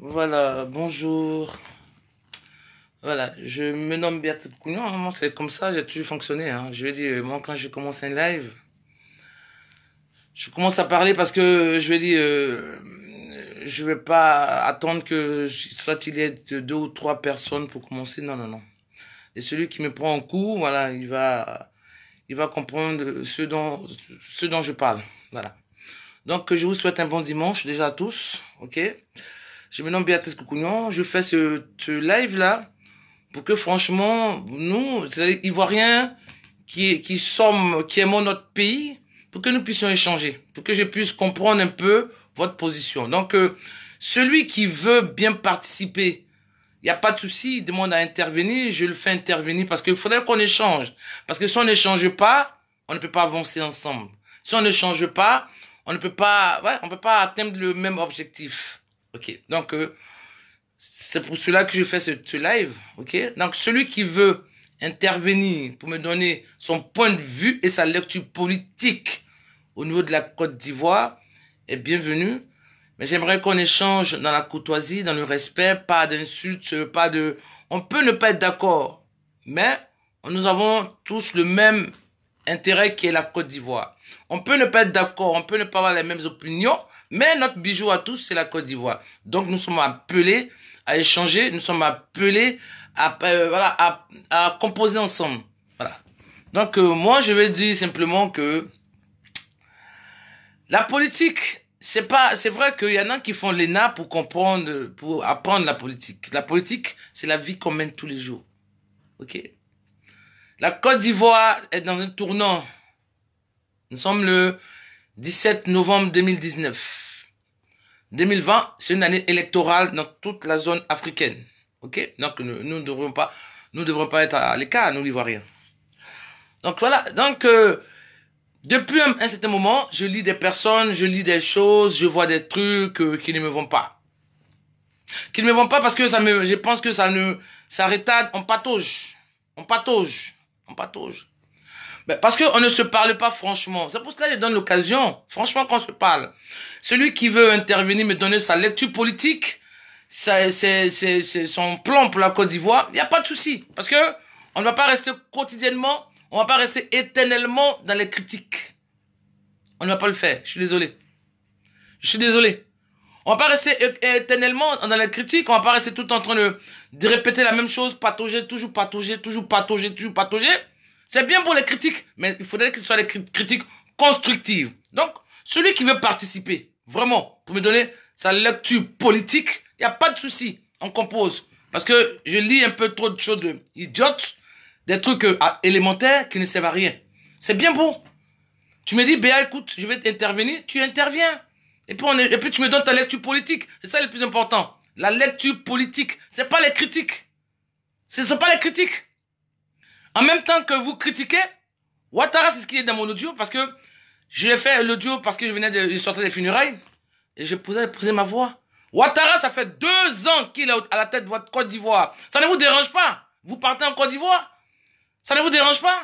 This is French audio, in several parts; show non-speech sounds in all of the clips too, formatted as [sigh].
Voilà, bonjour. Voilà, je me nomme Beatrice Cougnon. Hein, moi, c'est comme ça, j'ai toujours fonctionné. Hein. Je veux dire, moi, quand je commence un live, je commence à parler parce que, je veux dire, euh, je vais pas attendre que soit il y ait deux ou trois personnes pour commencer. Non, non, non. Et celui qui me prend en coup, voilà, il va, il va comprendre ce dont, ce dont je parle. Voilà. Donc, je vous souhaite un bon dimanche déjà à tous. OK? Je me nomme Béatrice Coucougnon. Je fais ce, ce live-là pour que franchement, nous, Ivoiriens, qui, qui sommes, qui aimons notre pays, pour que nous puissions échanger, pour que je puisse comprendre un peu votre position. Donc, euh, celui qui veut bien participer, il n'y a pas de souci, il demande à intervenir, je le fais intervenir parce qu'il faudrait qu'on échange. Parce que si on n'échange pas, on ne peut pas avancer ensemble. Si on ne change pas, on ne peut pas, ouais, on peut pas atteindre le même objectif. Ok, donc euh, c'est pour cela que je fais ce, ce, live. Ok, donc celui qui veut intervenir pour me donner son point de vue et sa lecture politique au niveau de la Côte d'Ivoire est bienvenu. Mais j'aimerais qu'on échange dans la courtoisie, dans le respect, pas d'insultes, pas de... On peut ne pas être d'accord, mais nous avons tous le même intérêt qui est la Côte d'Ivoire. On peut ne pas être d'accord, on peut ne pas avoir les mêmes opinions, mais notre bijou à tous, c'est la Côte d'Ivoire. Donc nous sommes appelés à échanger, nous sommes appelés à, euh, voilà, à, composer ensemble. Voilà. Donc euh, moi, je vais dire simplement que la politique, c'est pas, c'est vrai qu'il y en a qui font l'ENA pour comprendre, pour apprendre la politique. La politique, c'est la vie qu'on mène tous les jours. Ok. La Côte d'Ivoire est dans un tournant. Nous sommes le 17 novembre 2019. 2020, c'est une année électorale dans toute la zone africaine. OK Donc, nous, ne devons pas, nous devons pas être à l'écart, nous, l'ivoirien. Donc, voilà. Donc, euh, depuis un, certain moment, je lis des personnes, je lis des choses, je vois des trucs euh, qui ne me vont pas. Qui ne me vont pas parce que ça me, je pense que ça ne, ça retarde, on patauge. On patauge. On patauge. Ben, parce qu'on ne se parle pas franchement. C'est pour cela que je donne l'occasion. Franchement, qu'on se parle. Celui qui veut intervenir, me donner sa lecture politique, c'est son plan pour la Côte d'Ivoire, il n'y a pas de souci. Parce que on ne va pas rester quotidiennement, on ne va pas rester éternellement dans les critiques. On ne va pas le faire. Je suis désolé. Je suis désolé. On ne va pas rester éternellement dans les critiques. On ne va pas rester tout en train de, de répéter la même chose, patauger, toujours patauger, toujours patauger, toujours patauger. C'est bien pour les critiques, mais il faudrait que ce soit des critiques constructives. Donc, celui qui veut participer, vraiment, pour me donner sa lecture politique, il n'y a pas de souci. On compose. Parce que je lis un peu trop de choses idiotes, des trucs euh, élémentaires qui ne servent à rien. C'est bien beau. Tu me dis, Béa, écoute, je vais intervenir, tu interviens. Et puis, et puis tu me donnes ta lecture politique. C'est ça le plus important. La lecture politique. ce C'est pas les critiques. Ce ne sont pas les critiques. En même temps que vous critiquez, Ouattara, c'est ce qui est dans mon audio parce que j'ai fait l'audio parce que je venais de, sortir des funérailles et je posais ma voix. Ouattara, ça fait deux ans qu'il est à la tête de votre Côte d'Ivoire. Ça ne vous dérange pas Vous partez en Côte d'Ivoire Ça ne vous dérange pas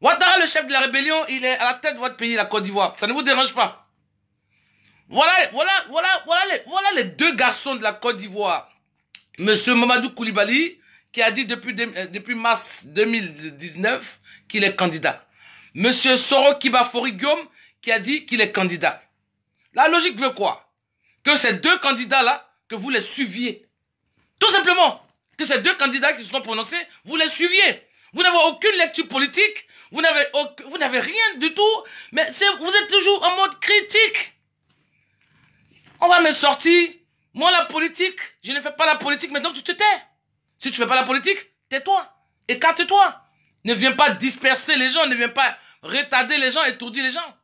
Ouattara, le chef de la rébellion, il est à la tête de votre pays, la Côte d'Ivoire. Ça ne vous dérange pas Voilà, voilà, voilà, voilà voilà les deux garçons de la Côte d'Ivoire. Monsieur Mamadou Koulibaly qui a dit depuis, euh, depuis mars 2019 qu'il est candidat. Monsieur Soro Kibafori Guillaume qui a dit qu'il est candidat. La logique veut quoi Que ces deux candidats-là, que vous les suiviez. Tout simplement, que ces deux candidats qui se sont prononcés, vous les suiviez. Vous n'avez aucune lecture politique, vous n'avez, vous n'avez rien du tout, mais vous êtes toujours en mode critique. On va me sortir. Moi, la politique, je ne fais pas la politique, mais donc tu te tais. Si tu fais pas la politique, tais-toi. Écarte-toi. Ne viens pas disperser les gens, ne viens pas retarder les gens, étourdir les gens.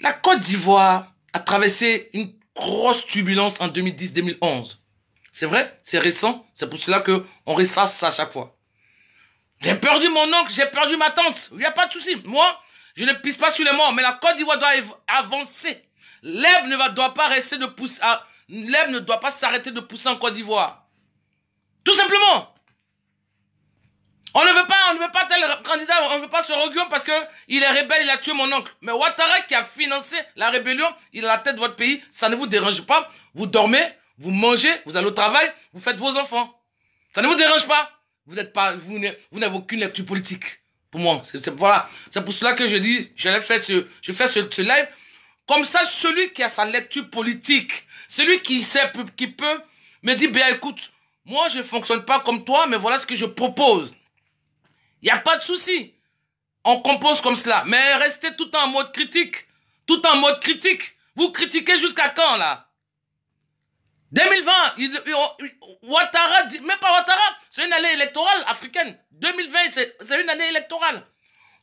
La Côte d'Ivoire a traversé une grosse turbulence en 2010-2011. C'est vrai, c'est récent, c'est pour cela que on ressasse ça à chaque fois. J'ai perdu mon oncle, j'ai perdu ma tante, il n'y a pas de souci. Moi, je ne pisse pas sur les morts, mais la Côte d'Ivoire doit avancer. L'herbe ne pas rester de l'herbe ne doit pas s'arrêter de pousser en Côte d'Ivoire. Tout simplement. On ne veut pas, on ne veut pas tel candidat, on ne veut pas ce Roguillon parce que il est rebelle, il a tué mon oncle. Mais Ouattara qui a financé la rébellion, il est à la tête de votre pays, ça ne vous dérange pas. Vous dormez, vous mangez, vous allez au travail, vous faites vos enfants. Ça ne vous dérange pas. Vous n'êtes pas, vous n'avez aucune lecture politique. Pour moi, c'est, voilà. C'est pour cela que je dis, ce, je fais ce, live. Comme ça, celui qui a sa lecture politique, celui qui sait, qui peut me dit, bien écoute, moi, je ne fonctionne pas comme toi, mais voilà ce que je propose. Il n'y a pas de souci. On compose comme cela. Mais restez tout en mode critique. Tout en mode critique. Vous critiquez jusqu'à quand, là 2020, Ouattara dit... Mais pas Ouattara, c'est une année électorale africaine. 2020, c'est une année électorale.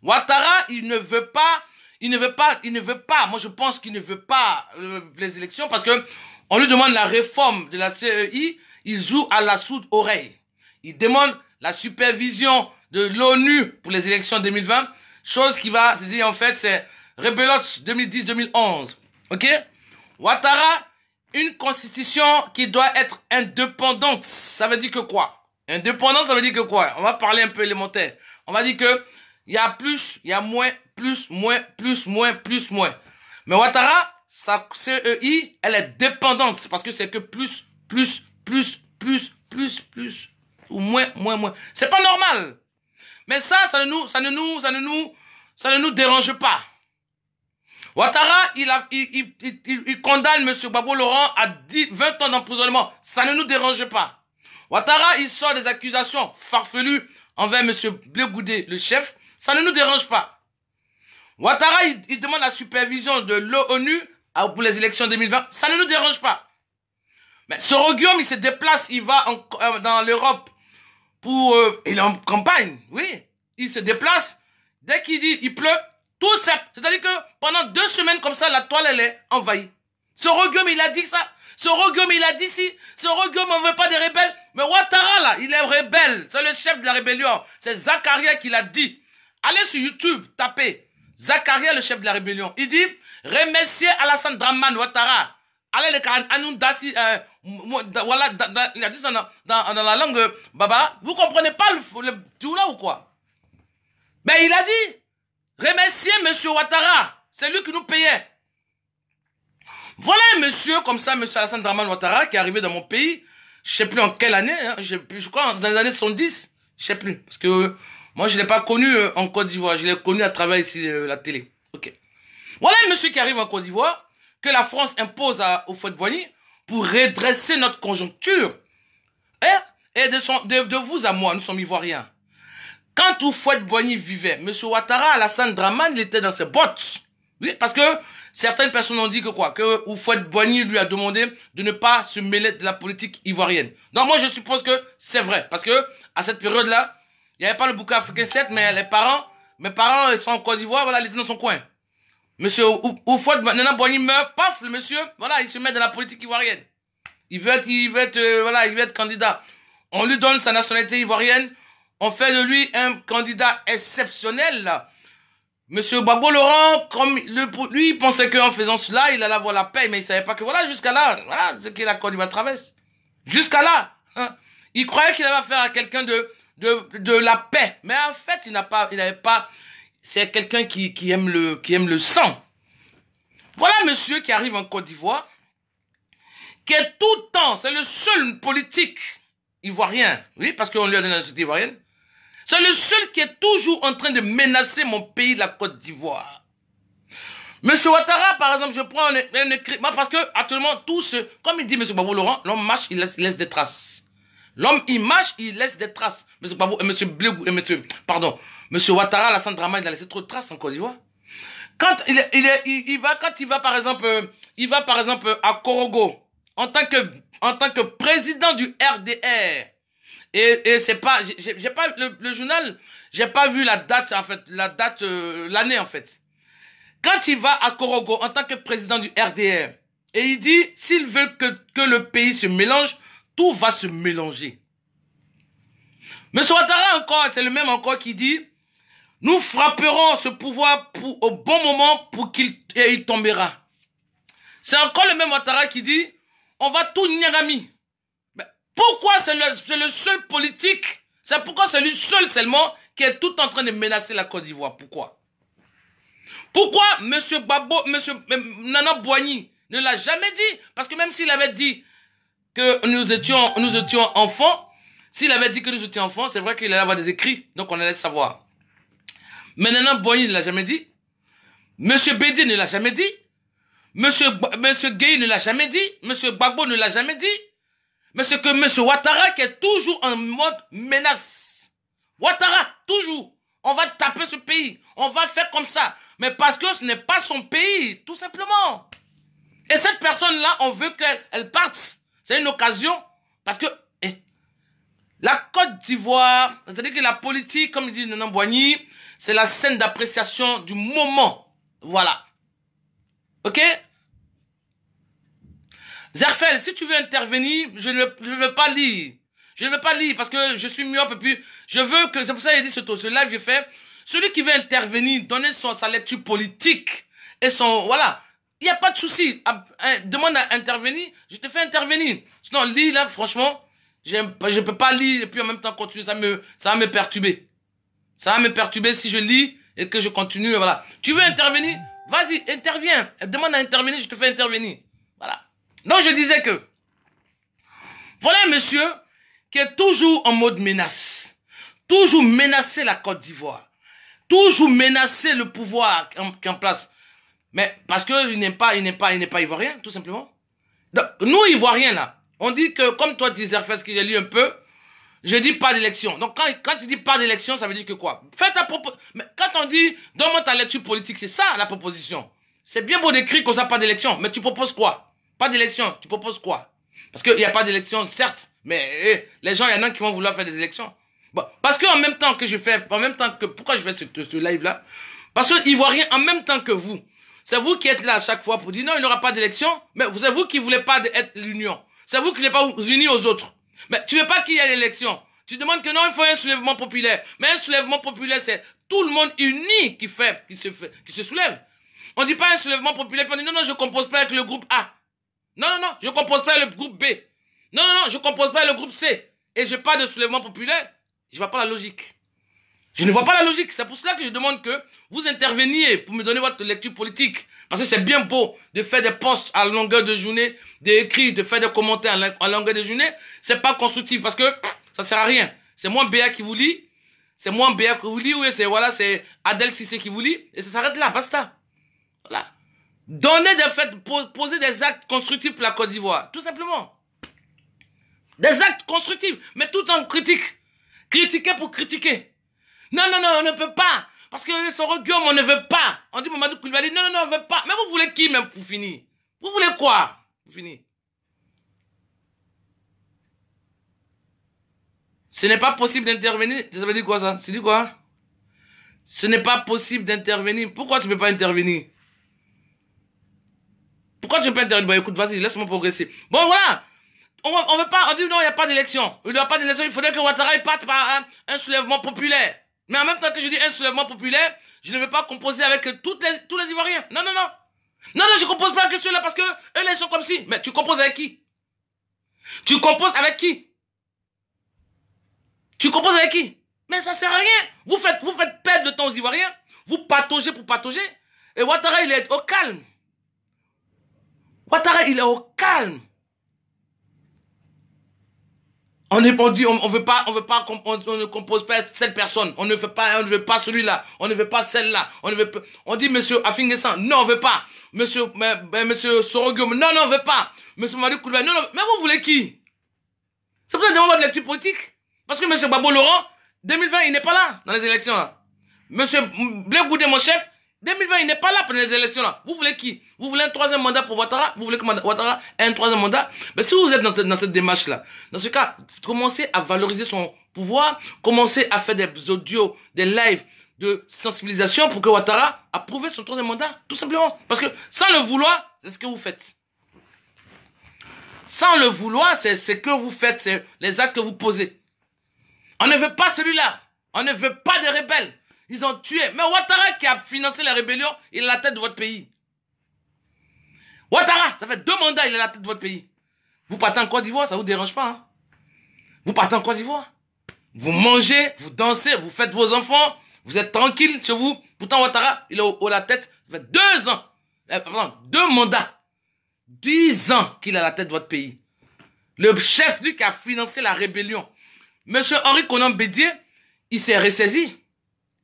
Ouattara, il ne veut pas, il ne veut pas, il ne veut pas. Moi, je pense qu'il ne veut pas euh, les élections parce que on lui demande la réforme de la CEI il joue à la soute oreille Il demande la supervision de l'ONU pour les élections 2020, chose qui va se dire en fait c'est Rebelote 2010-2011. OK Ouattara, une constitution qui doit être indépendante. Ça veut dire que quoi Indépendance, ça veut dire que quoi On va parler un peu élémentaire. On va dire que il y a plus, il y a moins, plus, moins, plus, moins, plus, moins. Mais Ouattara, sa CEI, elle est dépendante parce que c'est que plus, plus, plus, plus, plus, plus, ou moins, moins, moins. C'est pas normal. Mais ça, ça ne nous, ça ne nous, ça ne nous, ça ne nous dérange pas. Ouattara, il, a, il, il, il, condamne M. Babo Laurent à 10, 20 ans d'emprisonnement. Ça ne nous dérange pas. Ouattara, il sort des accusations farfelues envers M. Bleugoudé, le chef. Ça ne nous dérange pas. Ouattara, il, il demande la supervision de l'ONU pour les élections 2020. Ça ne nous dérange pas. Mais Sorogium, il se déplace, il va en, euh, dans l'Europe pour... Euh, il est en campagne, oui. Il se déplace. Dès qu'il dit, il pleut, tout ça. C'est-à-dire que pendant deux semaines comme ça, la toile, elle est envahie. Ce Sorogium, il a dit ça. Ce Sorogium, il a dit si. Sorogium, on veut pas des rebelles. Mais Ouattara, là, il est rebelle. C'est le chef de la rébellion. C'est Zacharia qui l'a dit. Allez sur YouTube, tapez. Zacharia, le chef de la rébellion. Il dit, remerciez Alassane Draman Ouattara Allez le euh, il a dit ça dans, la langue baba vous comprenez pas le, tout là ou quoi Mais ben, il a dit remerciez monsieur Ouattara c'est lui qui nous payait voilà un monsieur comme ça monsieur Alassane Draman Ouattara qui est arrivé dans mon pays je sais plus en quelle année hein. je, crois dans les années 70 je sais plus parce que euh, moi je l'ai pas connu euh, en Côte d'Ivoire je l'ai connu à travers ici la télé ok voilà un monsieur qui arrive en Côte d'Ivoire que la France impose à, au Fouet-Boigny pour redresser notre conjoncture. Et, eh, et de, son, de, de, vous à moi, nous sommes Ivoiriens. Quand Oufouette-Boigny vivait, M. Ouattara Alassane Draman, il était dans ses bottes. Oui, parce que certaines personnes ont dit que quoi Que Oufouet boigny lui a demandé de ne pas se mêler de la politique ivoirienne. Donc moi, je suppose que c'est vrai. Parce que à cette période-là, il n'y avait pas le bouquin africain 7, mais les parents, mes parents, ils sont en Côte d'Ivoire, voilà, ils étaient dans son coin. Monsieur Oufouad, maintenant, bon, il meurt, paf, le monsieur, voilà, il se met dans la politique ivoirienne. Il veut être, il veut euh, voilà, il veut être candidat. On lui donne sa nationalité ivoirienne. On fait de lui un candidat exceptionnel, Monsieur Babo Laurent, comme lui, il pensait qu'en faisant cela, il allait avoir la paix, mais il savait pas que voilà, jusqu'à là, voilà ce qu'il a connu à traverse. Jusqu'à là. Hein. Il croyait qu'il avait faire à quelqu'un de, de, la paix. Mais en fait, il n'a pas, il n'avait pas, c'est quelqu'un qui, qui, aime le, qui aime le sang. Voilà monsieur qui arrive en Côte d'Ivoire, qui est tout le temps, c'est le seul politique ivoirien, oui, parce qu'on lui a donné la société ivoirienne, c'est le seul qui est toujours en train de menacer mon pays, la Côte d'Ivoire. Monsieur Ouattara, par exemple, je prends un, écrit, parce que actuellement, tout ce, comme il dit Monsieur Babou Laurent, l'homme marche, il laisse, des traces. L'homme, il marche, il laisse des traces. Monsieur Babou, et euh, Monsieur Blégou, et euh, Monsieur, pardon, Monsieur Ouattara, la Sandrama, il a laissé trop de traces en Côte d'Ivoire. Quand il, il, il, va, quand il va par exemple, euh, il va par exemple à Korogo en tant que, en tant que président du RDR. Et, et c'est pas, j'ai pas le, journal, j'ai pas vu la date en fait, la date, euh, l'année en fait. Quand il va à Korogo en tant que président du RDR, et il dit, s'il veut que, que le pays se mélange, tout va se mélanger. Monsieur Ouattara encore, c'est le même encore qui dit, nous frapperons ce pouvoir au bon moment pour qu'il tombera. C'est encore le même Ouattara qui dit on va tout niagami. Mais pourquoi c'est le, seul politique C'est pourquoi c'est lui seul seulement qui est tout en train de menacer la Côte d'Ivoire. Pourquoi Pourquoi M. Babo, Monsieur euh, Nana Boigny ne l'a jamais dit Parce que même s'il avait dit que nous étions, nous étions enfants, s'il avait dit que nous étions enfants, c'est vrai qu'il allait avoir des écrits, donc on allait savoir. Maintenant, Boigny ne l'a jamais dit. Monsieur Bédi ne l'a jamais dit. Monsieur, Monsieur Gay ne l'a jamais dit. Monsieur Bagbo ne l'a jamais dit. Mais c'est que Monsieur Ouattara qui est toujours en mode menace. Ouattara, toujours. On va taper ce pays. On va faire comme ça. Mais parce que ce n'est pas son pays, tout simplement. Et cette personne-là, on veut qu'elle parte. C'est une occasion. Parce que eh, la Côte d'Ivoire, c'est-à-dire que la politique, comme dit Nanan Boigny, c'est la scène d'appréciation du moment. Voilà. OK Zerfel, si tu veux intervenir, je ne veux pas lire. Je ne veux pas lire parce que je suis un puis je veux que... C'est pour ça que j'ai dit ce, live, je fais... Celui qui veut intervenir, donner son, sa lecture politique et son... Voilà. Il n'y a pas de souci. Ah, hein, demande à intervenir, je te fais intervenir. Sinon, lis là, franchement, je ne peux pas lire et puis en même temps continuer, ça, me, ça va me perturber. Ça va me perturber si je lis et que je continue. Voilà. Tu veux intervenir Vas-y, interviens. Demande à intervenir, je te fais intervenir. Voilà. Donc je disais que voilà un monsieur qui est toujours en mode menace. Toujours menacer la Côte d'Ivoire. Toujours menacer le pouvoir qui est en place. Mais parce qu'il n'est pas, il n'est pas, il n'est pas ivoirien, tout simplement. nous, ivoiriens, là, on dit que, comme toi disais, ce que j'ai lu un peu, je dis pas d'élection. Donc quand, quand tu dis pas d'élection, ça veut dire que quoi Fais ta proposition. Quand on dit donne-moi ta lecture politique, c'est ça la proposition. C'est bien beau d'écrire qu'on n'a pas d'élection, mais tu proposes quoi Pas d'élection, tu proposes quoi Parce qu'il n'y a pas d'élection, certes, mais eh, les gens, il y en a qui vont vouloir faire des élections. Bon, parce en même temps que je fais, en même temps que, pourquoi je fais ce, ce live-là Parce que rien en même temps que vous, c'est vous qui êtes là à chaque fois pour dire non, il n'y aura pas d'élection, mais c'est vous qui ne voulez pas être l'union. C'est vous qui n'êtes pas unis aux autres. Mais tu veux pas qu'il y ait l'élection. Tu demandes que non, il faut un soulèvement populaire. Mais un soulèvement populaire, c'est tout le monde uni qui fait, qui se fait, qui se soulève. On dit pas un soulèvement populaire, puis on dit non, non, je compose pas avec le groupe A. Non, non, non, je compose pas avec le groupe B. Non, non, non, je compose pas avec le groupe C. Et je pas de soulèvement populaire. Je vois pas la logique. Je ne vois pas la logique. C'est pour cela que je demande que vous interveniez pour me donner votre lecture politique. Parce que c'est bien beau de faire des posts à longueur de journée, d'écrire, de faire des commentaires à longueur de journée. C'est pas constructif parce que ça sert à rien. C'est moi BA qui vous lit. C'est moi BA qui vous lit. Oui, c'est, voilà, c'est Adèle Sissé qui vous lit. Et ça s'arrête là, basta. Voilà. Donner des faits, poser des actes constructifs pour la Côte d'Ivoire. Tout simplement. Des actes constructifs, mais tout en critique. Critiquer pour critiquer. Non, non, non, on ne peut pas. Parce que son Guillaume, on ne veut pas. On dit Mamadou Koulibaly, non, non, non, on ne veut pas. Mais vous voulez qui même pour finir Vous voulez quoi Pour finir Ce n'est pas possible d'intervenir. Ça veut dire quoi ça C'est dit quoi Ce n'est pas possible d'intervenir. Pourquoi tu ne peux pas intervenir Pourquoi tu ne peux pas intervenir Bon, écoute, vas-y, laisse-moi progresser. Bon, voilà on, ne veut pas, on dit non, il n'y a pas d'élection. Il n'y a pas d'élection, il faudrait que Ouattara parte par un soulèvement populaire. Mais en même temps que je dis un soulèvement populaire, je ne vais pas composer avec toutes les, tous les Ivoiriens. Non, non, non. Non, non, je ne compose pas avec ceux-là parce que eux, ils sont comme si. Mais tu composes avec qui Tu composes avec qui Tu composes avec qui Mais ça ne sert à rien. Vous faites, vous faites perdre le temps aux Ivoiriens. Vous pataugez pour patauger. Et Ouattara, il est au calme. Ouattara, il est au calme. On dit, on, ne veut pas, on veut pas, on, ne compose pas cette personne. On ne veut pas, on ne veut pas celui-là. On ne veut pas celle-là. On ne veut pas, on dit monsieur Afingesan, non, on ne veut pas. Monsieur, mais, ben, monsieur non, non, on veut pas. Monsieur Marie Koulba, non, non, mais vous voulez qui? C'est pour ça que demande de lecture politique. Parce que monsieur Babo Laurent, 2020, il n'est pas là, dans les élections, là. Monsieur Blair Goudé, mon chef, 2020, il n'est pas là pour les élections. Là. Vous voulez qui Vous voulez un troisième mandat pour Ouattara Vous voulez que Ouattara ait un troisième mandat Mais si vous êtes dans cette, démarche-là, dans ce cas, commencez à valoriser son pouvoir, commencez à faire des audios, des lives de sensibilisation pour que Ouattara approuve son troisième mandat, tout simplement. Parce que sans le vouloir, c'est ce que vous faites. Sans le vouloir, c'est ce que vous faites, c'est les actes que vous posez. On ne veut pas celui-là. On ne veut pas des rebelles. Ils ont tué. Mais Ouattara qui a financé la rébellion, il est la tête de votre pays. Ouattara, ça fait deux mandats, il est la tête de votre pays. Vous partez en Côte d'Ivoire, ça ne vous dérange pas. Hein? Vous partez en Côte d'Ivoire. Vous mangez, vous dansez, vous faites vos enfants, vous êtes tranquille chez vous. Pourtant, Ouattara, il est au, la tête, ça fait deux ans, euh, pardon, deux mandats, dix ans qu'il est à la tête de votre pays. Le chef, lui, qui a financé la rébellion. Monsieur Henri Conan Bédier, il s'est ressaisi.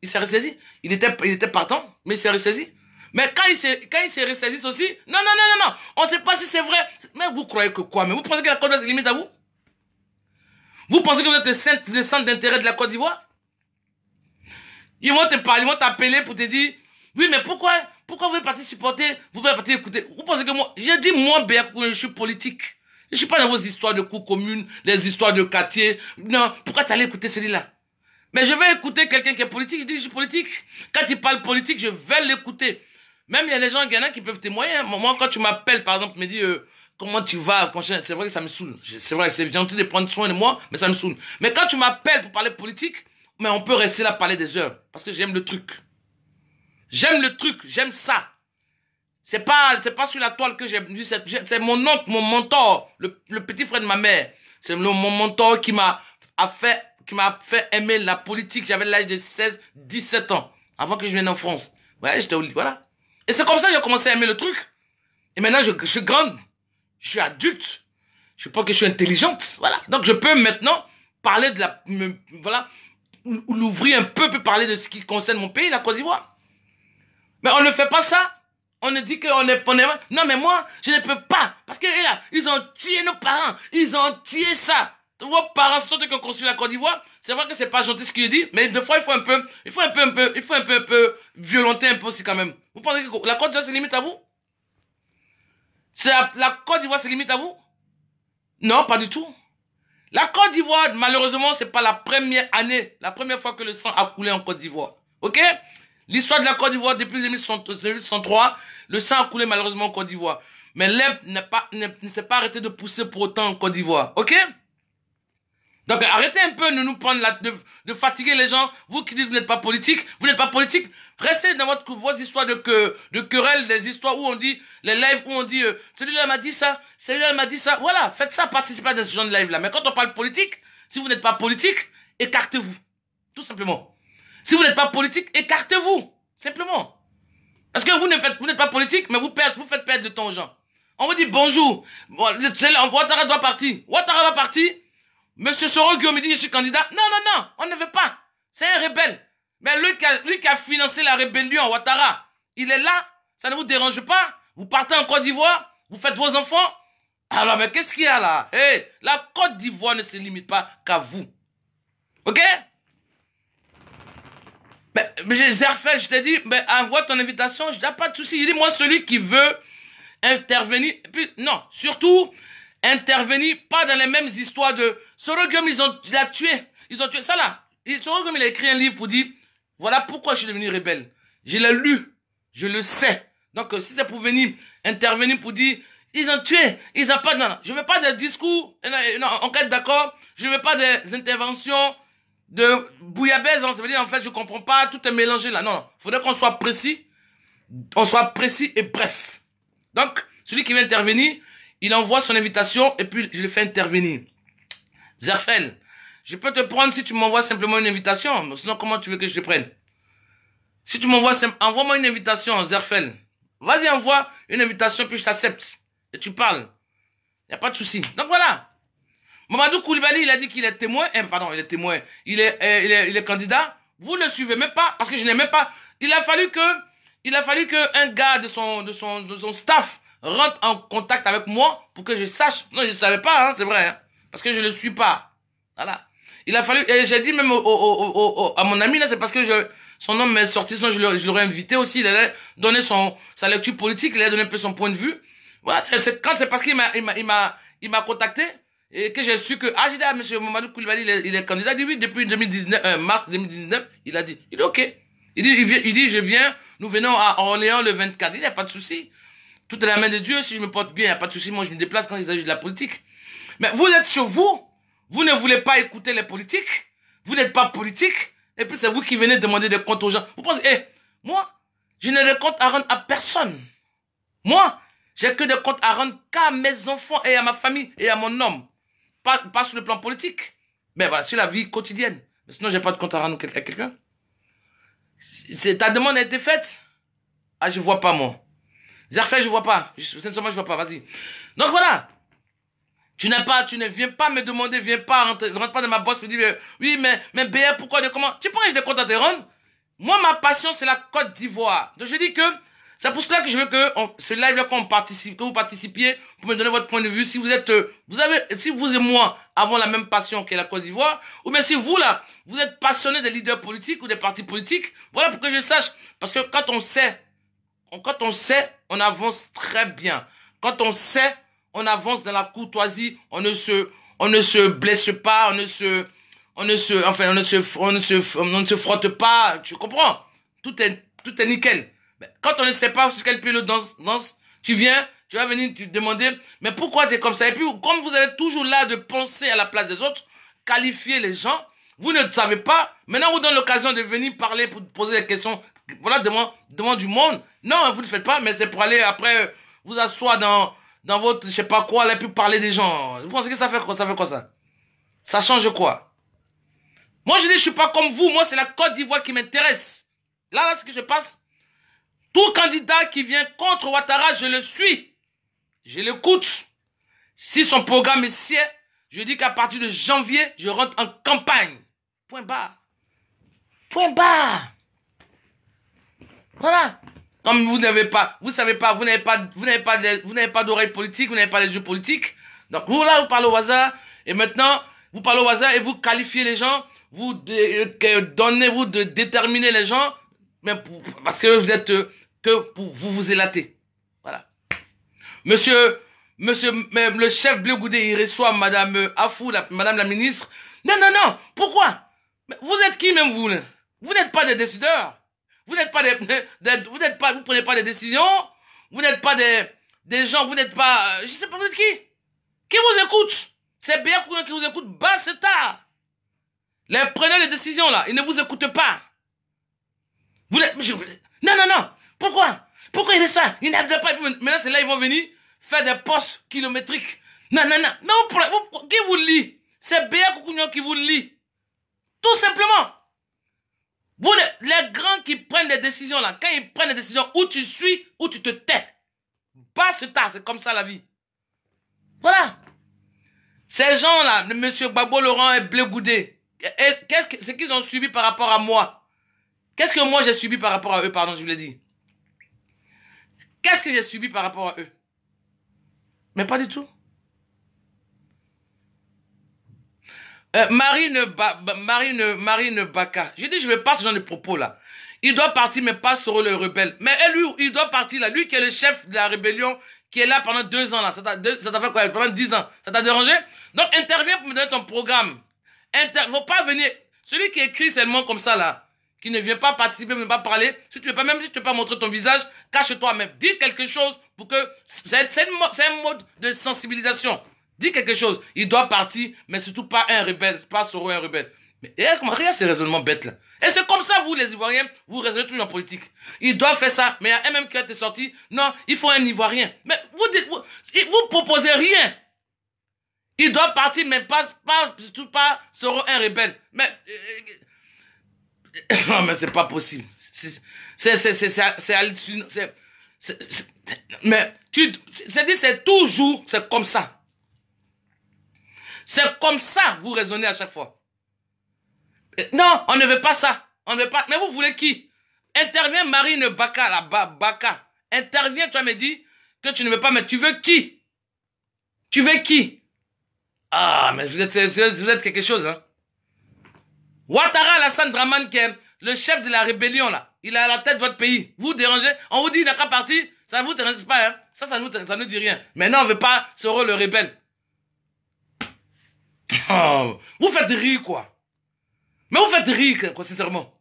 Il s'est ressaisi. Il était, il était partant, mais il s'est ressaisi. Mais quand il s'est, quand il ressaisi aussi, non, non, non, non, non, on ne sait pas si c'est vrai. Mais vous croyez que quoi Mais vous pensez que la Côte d'Ivoire se limite à vous Vous pensez que vous êtes le centre, d'intérêt de la Côte d'Ivoire Ils vont te parler, ils vont t'appeler pour te dire, oui, mais pourquoi, pourquoi vous êtes parti supporter Vous êtes parti écouter Vous pensez que moi, j'ai dit moi, Béakou, je suis politique. Je ne suis pas dans vos histoires de coups communes, les histoires de quartier. Non, pourquoi tu allais écouter celui-là mais je vais écouter quelqu'un qui est politique. Je dis, je suis politique. Quand il parle politique, je vais l'écouter. Même il y a des gens qui peuvent témoigner. Hein. Moi, quand tu m'appelles, par exemple, me dis, euh, comment tu vas, c'est vrai que ça me saoule. C'est vrai que c'est gentil de prendre soin de moi, mais ça me saoule. Mais quand tu m'appelles pour parler politique, mais on peut rester là parler des heures. Parce que j'aime le truc. J'aime le truc. J'aime ça. C'est pas, c'est pas sur la toile que j'ai C'est mon oncle, mon mentor, le, le, petit frère de ma mère. C'est mon mentor qui m'a a fait qui m'a fait aimer la politique. J'avais l'âge de 16, 17 ans avant que je vienne en France. Ouais, j'étais voilà. Et c'est comme ça que j'ai commencé à aimer le truc. Et maintenant, je, je suis grande. Je suis adulte. Je pense que je suis intelligente. Voilà. Donc, je peux maintenant parler de la, voilà ou l'ouvrir un peu, peut parler de ce qui concerne mon pays, la Côte d'Ivoire. Mais on ne fait pas ça. On ne dit qu'on est, on est, non, mais moi, je ne peux pas. Parce que, là, ils ont tué nos parents. Ils ont tué ça. Tu vois, que instant, qui construit la Côte d'Ivoire. C'est vrai que c'est pas gentil ce qu'il dit, mais des fois, il faut un peu, il faut un peu, un peu, il faut un peu, un peu violenter un peu aussi quand même. Vous pensez que la Côte d'Ivoire, se limite à vous? la Côte d'Ivoire, se limite à vous? Non, pas du tout. La Côte d'Ivoire, malheureusement, c'est pas la première année, la première fois que le sang a coulé en Côte d'Ivoire. Ok? L'histoire de la Côte d'Ivoire depuis 1903, le sang a coulé malheureusement en Côte d'Ivoire. Mais pas, ne s'est pas arrêté de pousser pour autant en Côte d'Ivoire. Ok? Donc arrêtez un peu de nous prendre la, de, fatiguer les gens. Vous qui dites que vous n'êtes pas politique, vous n'êtes pas politique. Restez dans votre, vos histoires de, que, de querelles, des histoires où on dit, les lives où on dit, euh, celui-là m'a dit ça, celui-là m'a dit ça. Voilà, faites ça, participez à ce genre de live-là. Mais quand on parle politique, si vous n'êtes pas politique, écartez-vous. Tout simplement. Si vous n'êtes pas politique, écartez-vous. Simplement. Parce que vous ne n'êtes pas politique, mais vous, perdez, vous faites perdre de temps aux gens. On vous dit bonjour. on doit partir. Ouattara va partir. Monsieur Soro Guillaume me dit, je suis candidat. Non, non, non, on ne veut pas. C'est un rebelle. Mais lui qui, a, lui qui a financé la rébellion à Ouattara, il est là. Ça ne vous dérange pas. Vous partez en Côte d'Ivoire. Vous faites vos enfants. Alors, mais qu'est-ce qu'il y a là Eh, la Côte d'Ivoire ne se limite pas qu'à vous. Ok mais, mais j'ai je t'ai dit, mais envoie ton invitation, je n'ai pas de souci. Il dis moi, celui qui veut intervenir, non, surtout, intervenir pas dans les mêmes histoires de Soro Guillaume, ils ont, il a tué. Ils ont tué ça là. Soro Guillaume, il a écrit un livre pour dire, voilà pourquoi je suis devenu rebelle. Je l'ai lu. Je le sais. Donc, euh, si c'est pour venir intervenir pour dire, ils ont tué, ils ont pas Non, non. Je veux pas de discours, euh, non, en euh, d'accord, je veux pas des interventions de bouillabaisse, hein. Ça veut dire, en fait, je comprends pas, tout est mélangé là. Non, non. Faudrait qu'on soit précis, on soit précis et bref. Donc, celui qui veut intervenir, il envoie son invitation et puis je le fais intervenir. Zerfel, je peux te prendre si tu m'envoies simplement une invitation. sinon, comment tu veux que je te prenne Si tu m'envoies, envoie-moi une invitation, Zerfel. Vas-y, envoie une invitation, puis je t'accepte. Et tu parles. Il n'y a pas de souci. Donc voilà. Mamadou Koulibaly, il a dit qu'il est témoin. Hein, pardon, il est témoin. Il est, euh, il est, candidat. Vous ne le suivez même pas, parce que je n'aimais même pas... Il a fallu que... Il a fallu qu'un gars de son, de, son, de son staff rentre en contact avec moi pour que je sache. Non, je ne savais pas, hein, c'est vrai. Hein. Parce que je ne le suis pas. Voilà. Il a fallu, j'ai dit même à mon ami, là, c'est parce que je, son nom m'est sorti, sinon je l'aurais invité aussi, il allait donner son, sa lecture politique, il allait donner un peu son point de vue. Voilà, c'est, quand c'est parce qu'il m'a, il m'a, il m'a, il m'a contacté, et que j'ai su que, ah, j'ai à M. Mamadou Koulibaly, il est, candidat, il dit oui, depuis 2019, euh, mars 2019, il a dit, il est ok. Il dit, il, il dit, je viens, nous venons à Orléans le 24, il n'y a pas de souci. Tout est à la main de Dieu, si je me porte bien, il n'y a pas de souci, moi je me déplace quand il s'agit de la politique. Mais vous êtes sur vous, vous ne voulez pas écouter les politiques, vous n'êtes pas politique, et puis c'est vous qui venez demander des comptes aux gens. Vous pensez, eh moi, je n'ai de compte à rendre à personne. Moi, j'ai que des comptes à rendre qu'à mes enfants et à ma famille et à mon homme. Pas, sur le plan politique, mais ben voilà, sur la vie quotidienne. sinon, j'ai pas de compte à rendre à quelqu'un. Ta demande a été faite Ah, je vois pas, moi. Zerfait, je vois pas. moi, je vois pas, vas-y. Donc voilà, tu n'as pas, tu ne viens pas me demander, viens pas, rentre, rentre pas dans ma bosse, me dis, oui, mais, mais BR, pourquoi, de comment? Tu prends des comptes à Théron? Moi, ma passion, c'est la Côte d'Ivoire. Donc, je dis que, c'est pour cela que je veux que on, ce live-là, qu'on participe, que vous participiez, pour me donner votre point de vue, si vous êtes, vous avez, si vous et moi avons la même passion que la Côte d'Ivoire, ou bien si vous, là, vous êtes passionné des leaders politiques ou des partis politiques, voilà pour que je sache. Parce que quand on sait, quand on sait, on avance très bien. Quand on sait, on avance dans la courtoisie, on ne se, on ne se blesse pas, on ne se, on ne se, enfin, on ne se, on ne se, frotte pas, tu comprends? Tout est, tout est nickel. Mais quand on ne sait pas ce quelle peut le danse, tu viens, tu vas venir te demander, mais pourquoi tu comme ça? Et puis, comme vous avez toujours là de penser à la place des autres, qualifier les gens, vous ne savez pas. Maintenant, vous donnez l'occasion de venir parler pour poser des questions. Voilà, devant, du monde. Non, vous ne faites pas, mais c'est pour aller après euh, vous asseoir dans, dans votre je sais pas quoi, elle a pu parler des gens. Vous pensez que ça fait quoi Ça fait quoi ça Ça change quoi Moi, je dis, je suis pas comme vous. Moi, c'est la Côte d'Ivoire qui m'intéresse. Là, là, ce que je passe, tout candidat qui vient contre Ouattara, je le suis. Je l'écoute. Si son programme est sien, je dis qu'à partir de janvier, je rentre en campagne. Point barre. Point barre. Voilà. Comme vous n'avez pas, vous savez pas, vous n'avez pas, vous n'avez pas, vous n'avez pas d'oreille politique, vous n'avez pas les yeux politiques. Donc vous là, vous parlez au hasard. Et maintenant, vous parlez au hasard et vous qualifiez les gens, vous donnez-vous de déterminer les gens, mais pour, parce que vous êtes que pour, vous vous élatez. Voilà. Monsieur, monsieur, même le chef Bleu Goudé, il reçoit Madame Afou, Madame la ministre. Non, non, non. Pourquoi Vous êtes qui même vous Vous n'êtes pas des décideurs. Vous n'êtes pas des, vous n'êtes pas, vous prenez pas des décisions. Vous n'êtes pas des, des gens, vous n'êtes pas, euh, je sais pas, vous êtes qui? Qui vous écoute? C'est bien pour qui vous écoute, bas ben, c'est tard. Les preneurs de décisions là, ils ne vous écoutent pas. Vous n'êtes, non, non, non. Pourquoi? Pourquoi il est ça? Il n'a pas, maintenant c'est là, ils vont venir faire des postes kilométriques. Non, non, non. Non, qui vous lit? C'est bien qui vous lit. Tout simplement. Vous, les, grands qui prennent les décisions là, quand ils prennent des décisions, où tu suis, où tu te tais. ta, c'est comme ça la vie. Voilà. Ces gens-là, M. Babo Laurent et Bleu Goudé, qu'est-ce qu'ils ont subi par rapport à moi Qu'est-ce que moi j'ai subi par rapport à eux, pardon, je vous l'ai dit. Qu'est-ce que j'ai subi par rapport à eux Mais pas du tout. Euh, Marine, ba, Baka. J'ai dit, je ne vais pas ce genre de propos là. Il doit partir, mais pas sur le rebelle. Mais lui, il doit partir là. Lui qui est le chef de la rébellion, qui est là pendant deux ans là. Ça t'a fait quoi Pendant dix ans. Ça t'a dérangé Donc interviens pour me donner ton programme. Inter faut pas venir. Celui qui écrit seulement comme ça là, qui ne vient pas participer, ne pas parler, si tu veux pas, même si tu peux pas montrer ton visage, cache-toi même. Dis quelque chose pour que c'est un mode de sensibilisation. Dis quelque chose. Il doit partir, mais surtout pas un rebelle, pas seront un rebelle. Mais regarde ce raisonnement bête là. Et c'est comme ça, vous les Ivoiriens, vous raisonnez toujours en politique. Il doit faire ça, mais il y a un même qui a été sorti. Non, il faut un Ivoirien. Mais vous proposez rien. Il doit partir, mais pas, pas, surtout pas, seront un rebelle. Mais, euh, [coughs] non, mais c'est pas possible. C'est, c'est, c'est, c'est, C'est, mais c'est dit, c'est toujours, c'est comme ça. C'est comme ça vous raisonnez à chaque fois. Euh, non, on ne veut pas ça. On ne veut pas. Mais vous voulez qui Intervient Marine Baka, la bas Baka. Intervient, tu me dis que tu ne veux pas, mais tu veux qui Tu veux qui Ah, mais vous êtes, vous êtes quelque chose, hein Ouattara Alassane Draman est le chef de la rébellion, là, il est à la tête de votre pays. Vous dérangez, on vous dit il n'a qu'à partir, ça ne vous dérange pas, hein Ça, ça ne nous, ça ne dit rien. non, on ne veut pas ce rôle le rebelle. Oh, vous faites rire, quoi. Mais vous faites rire, quoi, sincèrement.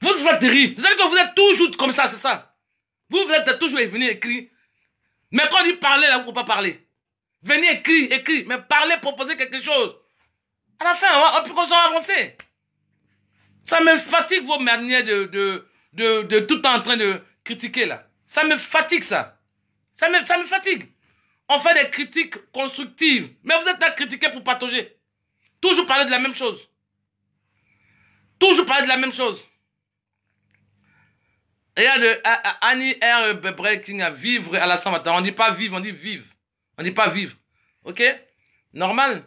Vous faites rire. Vous savez que vous êtes toujours comme ça, c'est ça. Vous, vous êtes toujours venu écrire. Mais quand il parlait, là, vous ne pouvez pas parler. Venez écrire, écrire. Mais parler, proposer quelque chose. À la fin, on peut qu'on soit Ça me fatigue vos manières de, de, de, de, tout en train de critiquer, là. Ça me fatigue, ça. Ça ça me fatigue. On fait des critiques constructives. Mais vous êtes à critiquer pour patauger. Toujours parler de la même chose. Toujours parler de la même chose. Regarde, Annie R. Breaking à vivre à la Saint On dit pas vivre, on dit vive. On dit pas vivre. Ok Normal.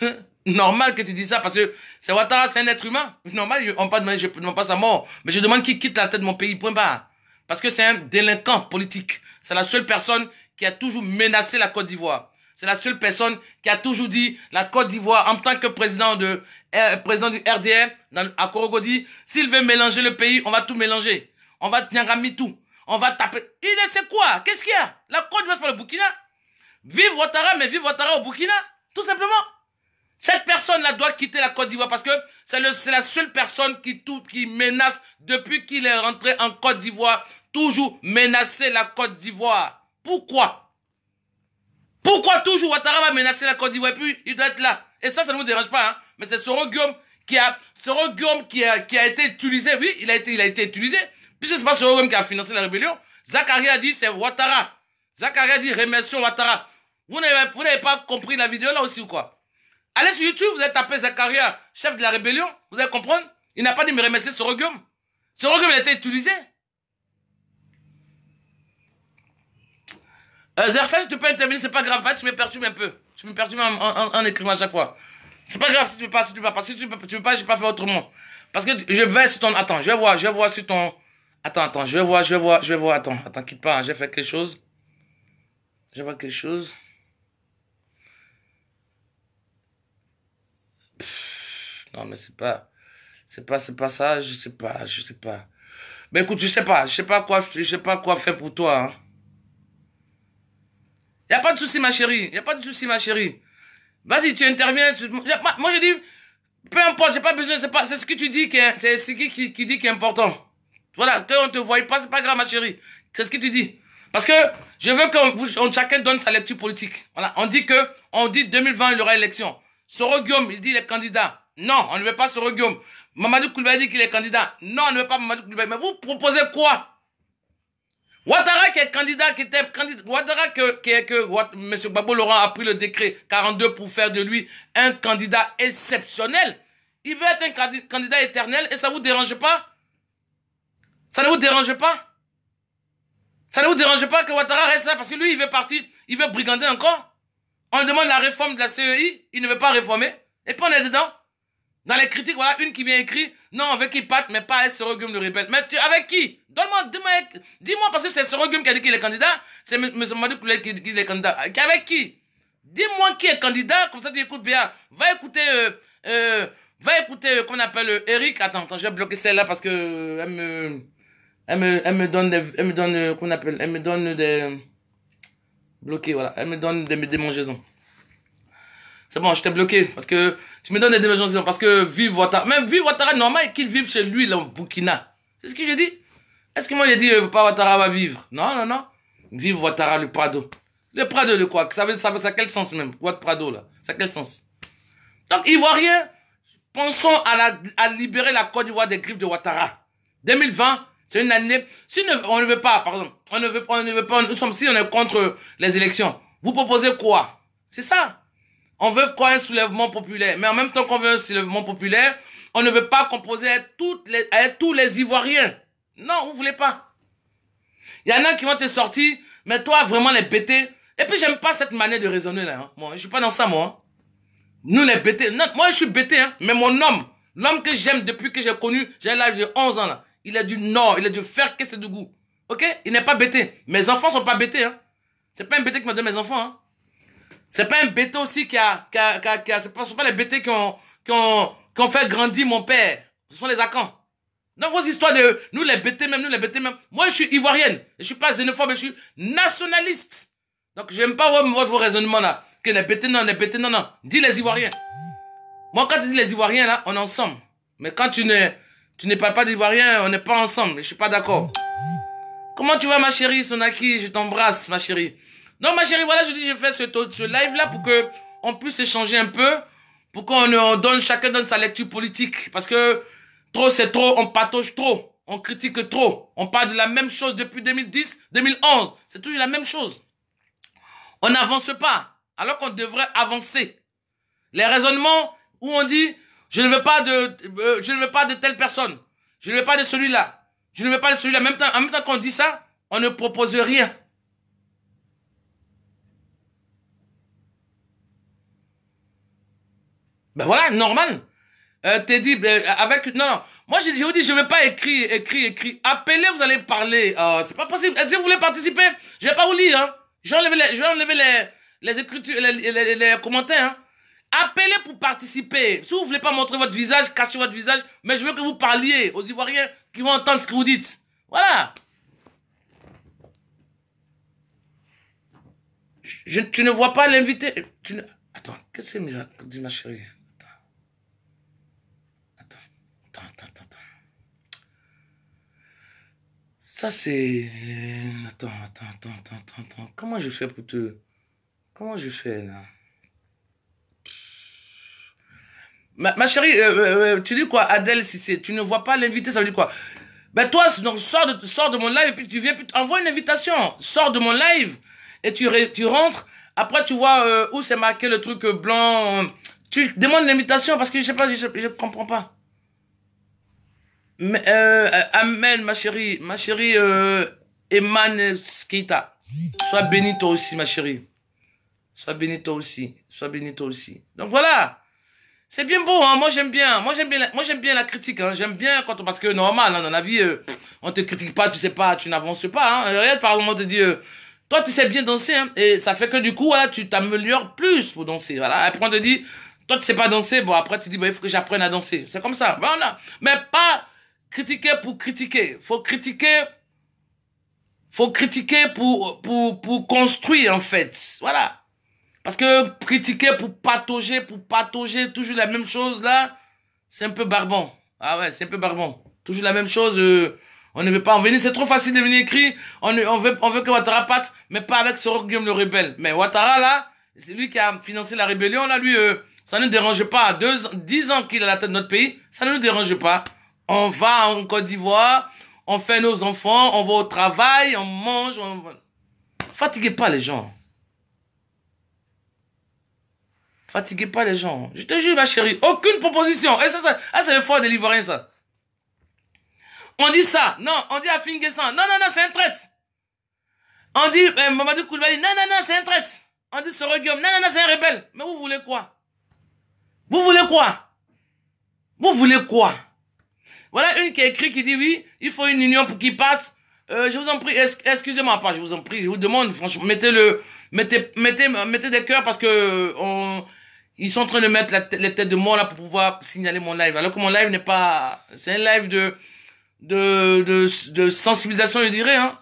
[laughs] Normal que tu dis ça parce que c'est Ouattara, c'est un être humain. Normal, on je ne demande pas sa mort. Mais je demande qu'il quitte la tête de mon pays, point barre. Parce que c'est un délinquant politique. C'est la seule personne qui a toujours menacé la Côte d'Ivoire. C'est la seule personne qui a toujours dit la Côte d'Ivoire en tant que président de euh, président du RDR à Korogodi, s'il veut mélanger le pays, on va tout mélanger. On va tenir à tout. On va taper. Il c'est quoi Qu'est-ce qu'il y a La Côte d'Ivoire, c'est pas le Burkina. Vive Ouattara, mais vive Ouattara au Burkina. Tout simplement. Cette personne-là doit quitter la Côte d'Ivoire parce que c'est la seule personne qui, qui menace depuis qu'il est rentré en Côte d'Ivoire. Toujours menacer la Côte d'Ivoire. Pourquoi Pourquoi toujours Ouattara va menacer la Côte d'Ivoire il doit être là Et ça, ça ne vous dérange pas, hein. mais c'est Soro Guillaume qui a, qui été utilisé, oui, il a été, il a été utilisé, puisque n'est pas Soro Guillaume qui a financé la rébellion. Zacharia dit, c'est Ouattara. Zacharia dit, remercions Ouattara. Vous n'avez pas compris la vidéo là aussi ou quoi Allez sur YouTube, vous allez taper Zacharia, chef de la rébellion, vous allez comprendre. Il n'a pas dit me remercier Soro Guillaume. Soro Guillaume, a été utilisé. Euh, Zerfesh tu peux intervenir, c'est pas grave. tu me perturbes un peu. Tu me perturbes en, en, en écrivant à quoi C'est pas grave si tu veux pas, si tu veux pas. Parce que si tu veux, pas, j'ai pas fait autrement. Parce que je vais sur ton. Attends, je vais voir, je vais voir sur ton. Attends, attends, je vais voir, je vais voir, je vais voir. Attends, attends, quitte pas, hein, j'ai fait quelque chose. Je vois quelque chose. non, mais c'est pas. C'est pas, c'est pas ça, je sais pas, je sais pas. Mais écoute, je sais pas, je sais pas quoi, je sais pas quoi faire pour toi, hein. Il a pas de souci, ma chérie. Il a pas de souci, ma chérie. Vas-y, tu interviens. Moi, je dis, peu importe, j'ai pas besoin. C'est pas, c'est ce que tu dis qui, c'est ce qui, qui, dit qui est important. Voilà, que on te voit, pas, c'est pas grave, ma chérie. C'est ce que tu dis. Parce que je veux qu'on chacun donne sa lecture politique. Voilà, on dit que, on dit 2020, il y aura élection. Soro Guillaume, il dit les candidats. Non, on ne veut pas Soro Guillaume. Mamadou Koulibaly dit qu'il est candidat. Non, on ne veut pas Mamadou Koulibaly. Mais vous proposez quoi Ouattara qui est candidat, qui était candidat, Ouattara que, que M. Babo Laurent a pris le décret 42 pour faire de lui un candidat exceptionnel. Il veut être un candidat éternel et ça ne vous dérange pas Ça ne vous dérange pas Ça ne vous dérange pas que Ouattara reste là parce que lui, il veut partir, il veut brigander encore On lui demande la réforme de la CEI, il ne veut pas réformer et puis on est dedans. Dans les critiques, voilà une qui vient écrire Non, avec qui Pat, mais pas ce Sorogum le répète. Mais tu, avec qui Donne-moi, dis-moi, dis parce que c'est Sorogum qui a dit qu'il est candidat, c'est M. Madou qui, dit qu'il est candidat. Euh, avec qui Dis-moi qui est candidat, comme ça tu écoutes bien. Va écouter, euh, euh, va écouter, qu'on appelle, Eric. Attends, attends, je vais bloquer celle-là parce que elle me, elle me, elle me donne des, elle me donne, qu'on appelle, elle me donne des, bloqué, voilà, elle me donne des, démangeaisons. C'est bon, je t'ai bloqué parce que tu me donnes des dimensions parce que vive Ouattara, même vive Ouattara, normal qu'il vive chez lui, là, au Burkina. C'est ce que j'ai dit. Est-ce que moi, j'ai dit, euh, pas Ouattara va vivre? Non, non, non. Vive Ouattara, le Prado. Le Prado de quoi? Ça veut, ça veut, ça a quel sens même? Quoi de Prado, là? Ça a quel sens? Donc, Ivoirien, pensons à la, à libérer la Côte d'Ivoire des griffes de Ouattara. 2020, c'est une année, si on ne veut pas, par exemple, on ne veut, pas, on ne veut pas, nous sommes, si on est contre les élections, vous proposez quoi? C'est ça. On veut quoi un soulèvement populaire. Mais en même temps qu'on veut un soulèvement populaire, on ne veut pas composer avec, toutes les, tous les Ivoiriens. Non, vous voulez pas. Il y en a qui vont te sortir, mais toi, vraiment les bêtés. Et puis, j'aime pas cette manière de raisonner là. Hein. Moi, je suis pas dans ça, moi. Hein. Nous, les bêtés. moi, je suis bêté, hein. Mais mon homme, l'homme que j'aime depuis que j'ai connu, j'ai l'âge de 11 ans là. Il est du nord, il est du fer, qu'est-ce de goût. Ok Il n'est pas bêté. Mes enfants sont pas bêtés, hein. C'est pas un bêté qui m'a donné mes enfants, hein. C'est pas un bété aussi qui a, qui a, qui a, qui a sont pas les bêtés qui ont, qui ont, qui ont fait grandir mon père. Ce sont les Akans. Donc vos histoires de nous les bêtés même, nous les bêtés même. Moi je suis ivoirienne, je suis pas xénophobe, je suis nationaliste. Donc j'aime pas votre, vos raisonnements là, que les bêtés non, les bêtés non, non. Dis les ivoiriens. Moi quand tu dis les ivoiriens là, on est ensemble. Mais quand tu ne, tu ne parles pas d'ivoirien, on n'est pas ensemble. Je suis pas d'accord. Comment tu vas ma chérie Sonaki Je t'embrasse ma chérie. Non, ma chérie, voilà, je dis, je fais ce, ce live-là pour que on puisse échanger un peu, pour qu'on euh, donne, chacun donne sa lecture politique. Parce que trop, c'est trop, on patauge trop, on critique trop. On parle de la même chose depuis 2010, 2011. C'est toujours la même chose. On n'avance pas, alors qu'on devrait avancer. Les raisonnements où on dit, je ne veux pas de, euh, je ne veux pas de telle personne. Je ne veux pas de celui-là. Je ne veux pas de celui-là. même temps, en même temps qu'on dit ça, on ne propose rien. Ben voilà, normal. Euh, t'es dit, ben, avec... Non, non. Moi, je, vous dis, je vais pas écrire, écrire, écrire. Appelez, vous allez parler. Euh, c'est pas possible. si vous voulez participer, je vais pas vous lire. Hein. Je vais enlever les, les, écritures, les, les, commentaires. Hein. Appelez pour participer. Si vous voulez pas montrer votre visage, cachez votre visage, mais je veux que vous parliez aux Ivoiriens qui vont entendre ce que vous dites. Voilà. Je, tu ne vois pas l'invité. Attends, qu'est-ce que c'est, ma chérie Ça, c'est. Attends, attends, attends, attends, attends, Comment je fais pour te. Comment je fais là ma, ma, chérie, tu dis quoi, Adèle si Tu ne vois pas l'invité, ça veut dire quoi Ben toi, donc, sors, de, sors de mon live et puis tu viens, puis envoie une invitation. Sors de mon live et tu, tu rentres. Après, tu vois où c'est marqué le truc blanc. Tu demandes l'invitation parce que je sais pas, je, je comprends pas. Euh, euh, amen, ma chérie. Ma chérie euh, Eman Skita. Sois béni toi aussi, ma chérie. Sois béni toi aussi. Sois béni toi aussi. Donc voilà. C'est bien beau, hein. Moi, j'aime bien. Moi, j'aime bien, la... moi, j'aime bien la critique, hein. J'aime bien quand parce que normal, hein, dans la vie, euh, on te critique pas, tu sais pas, tu n'avances pas, hein. Regarde, par exemple, on te dit, toi, tu sais bien danser, hein. Et ça fait que du coup, voilà, tu t'améliores plus pour danser, voilà. Après, on te dit, toi, tu sais pas danser. Bon, après, tu dis, bah, il faut que j'apprenne à danser. C'est comme ça. Voilà. Mais pas critiquer pour critiquer. Faut critiquer. Faut critiquer pour, pour, construire, en fait. Voilà. Parce que critiquer pour patauger, pour patauger, toujours la même chose, là, c'est un peu barbant. Ah ouais, c'est un peu barbant. Toujours la même chose, euh, on ne veut pas en venir. C'est trop facile de venir écrire. On, on, veut, on veut que Ouattara parte, mais pas avec ce Guillaume le rebelle. Mais Ouattara, là, c'est lui qui a financé la rébellion, là, lui, euh, ça ne nous dérange pas. Deux, dix ans qu'il a la tête de notre pays, ça ne nous dérange pas. On va en Côte d'Ivoire, on fait nos enfants, on va au travail, on mange. On... Fatiguez pas les gens. Fatiguez pas les gens. Je te jure, ma chérie, aucune proposition. Et c'est le fort de l'Ivoirien, ça. On dit ça. Non, on dit à Fingesan. Non, non, non, c'est un traite. On dit euh, Mamadou Koulibaly. Non, non, non, c'est un traite. On dit Soro Guillaume. Non, non, non, c'est un rebelle. Mais vous voulez quoi Vous voulez quoi Vous voulez quoi voilà une qui a écrit, qui dit oui, il faut une union pour qu'il parte. Euh, je vous en prie, excusez-moi pas, je vous en prie, je vous demande, franchement, mettez-le, mettez, mettez, mettez des cœurs parce que on, ils sont en train de mettre les têtes de mort là pour pouvoir signaler mon live. Alors que mon live n'est pas, c'est un live de, de, sensibilisation, je dirais, hein.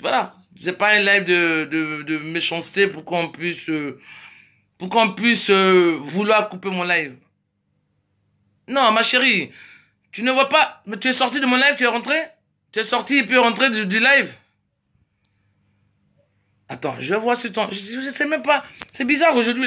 Voilà. C'est pas un live de, de, méchanceté pour qu'on puisse, euh, pour qu'on puisse euh, vouloir couper mon live. Non, ma chérie, tu ne vois pas, mais tu es sorti de mon live, tu es rentré Tu es sorti et puis rentré du, live Attends, je vois ce temps. Je, je sais même pas. C'est bizarre aujourd'hui.